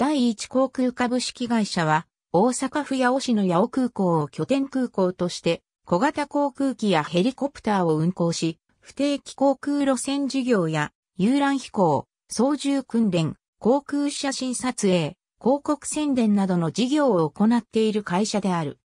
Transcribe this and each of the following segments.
第一航空株式会社は、大阪府八尾市の八尾空港を拠点空港として、小型航空機やヘリコプターを運航し、不定期航空路線事業や、遊覧飛行、操縦訓練、航空写真撮影、広告宣伝などの事業を行っている会社である。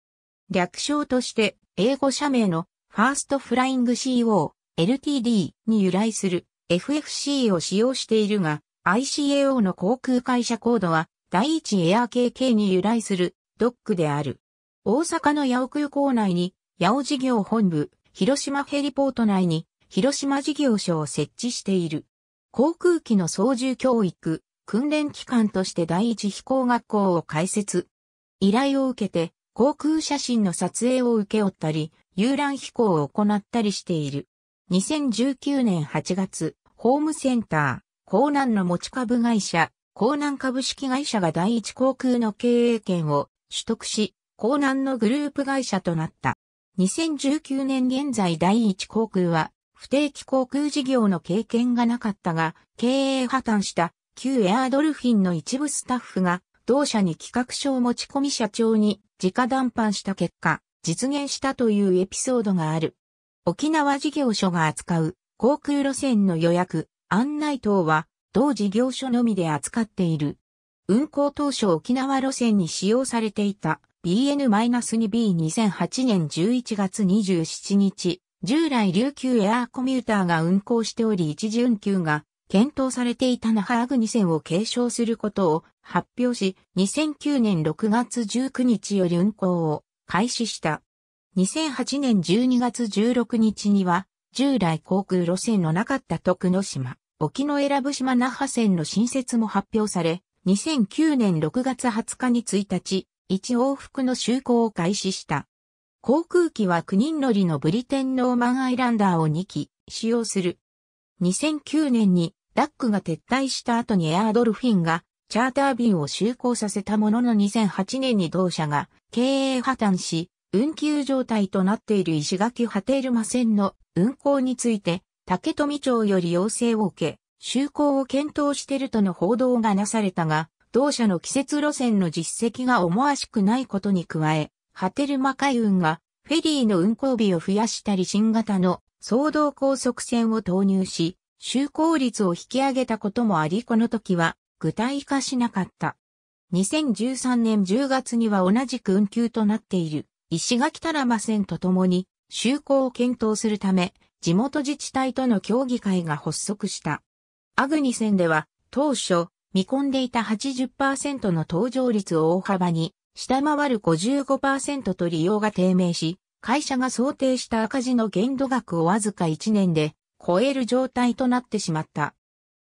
略称として、英語社名のファーストフライング CO、LTD に由来する FFC を使用しているが、ICAO の航空会社コードは第一エア KK に由来するドックである。大阪の八尾空港内に八尾事業本部、広島ヘリポート内に広島事業所を設置している。航空機の操縦教育、訓練機関として第一飛行学校を開設。依頼を受けて、航空写真の撮影を受け負ったり、遊覧飛行を行ったりしている。2019年8月、ホームセンター、江南の持ち株会社、江南株式会社が第一航空の経営権を取得し、江南のグループ会社となった。2019年現在第一航空は、不定期航空事業の経験がなかったが、経営破綻した旧エアドルフィンの一部スタッフが、同社に企画書を持ち込み社長に直談判した結果、実現したというエピソードがある。沖縄事業所が扱う航空路線の予約、案内等は同事業所のみで扱っている。運行当初沖縄路線に使用されていた BN-2B2008 年11月27日、従来琉球エアーコミューターが運行しており一時運休が検討されていた那覇アグニ線を継承することを発表し、2009年6月19日より運行を開始した。2008年12月16日には従来航空路線のなかった徳之島、沖永良部島那覇線の新設も発表され、2009年6月20日に1日、1往復の就航を開始した。航空機は9人乗りのブリテンノーマンアイランダーを2機使用する。2009年にダックが撤退した後にエアードルフィンがチャーター便を就航させたものの2008年に同社が経営破綻し、運休状態となっている石垣ハテールマ線の運行について、竹富町より要請を受け、就航を検討しているとの報道がなされたが、同社の季節路線の実績が思わしくないことに加え、ハテルマ海運がフェリーの運行日を増やしたり新型の総動高速船を投入し、就航率を引き上げたこともあり、この時は具体化しなかった。2013年10月には同じく運休となっている石垣多良間線とともに就航を検討するため、地元自治体との協議会が発足した。アグニ線では、当初、見込んでいた80%の搭乗率を大幅に、下回る55%と利用が低迷し、会社が想定した赤字の限度額をわずか1年で超える状態となってしまった。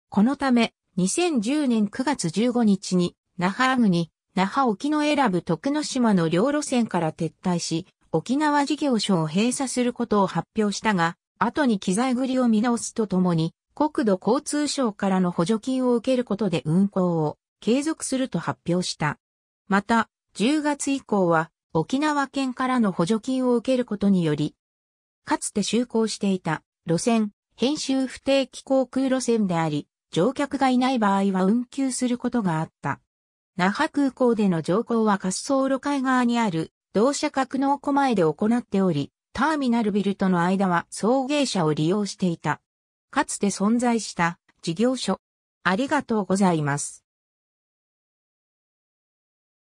このため、2010年9月15日に、那覇アグニ、那覇沖の選ぶ徳之島の両路線から撤退し、沖縄事業所を閉鎖することを発表したが、後に機材繰りを見直すとともに、国土交通省からの補助金を受けることで運行を継続すると発表した。また、10月以降は沖縄県からの補助金を受けることにより、かつて就航していた路線、編集不定期航空路線であり、乗客がいない場合は運休することがあった。那覇空港での乗降は滑走路海側にある同社格納庫前で行っており、ターミナルビルとの間は送迎車を利用していた。かつて存在した事業所。ありがとうございます。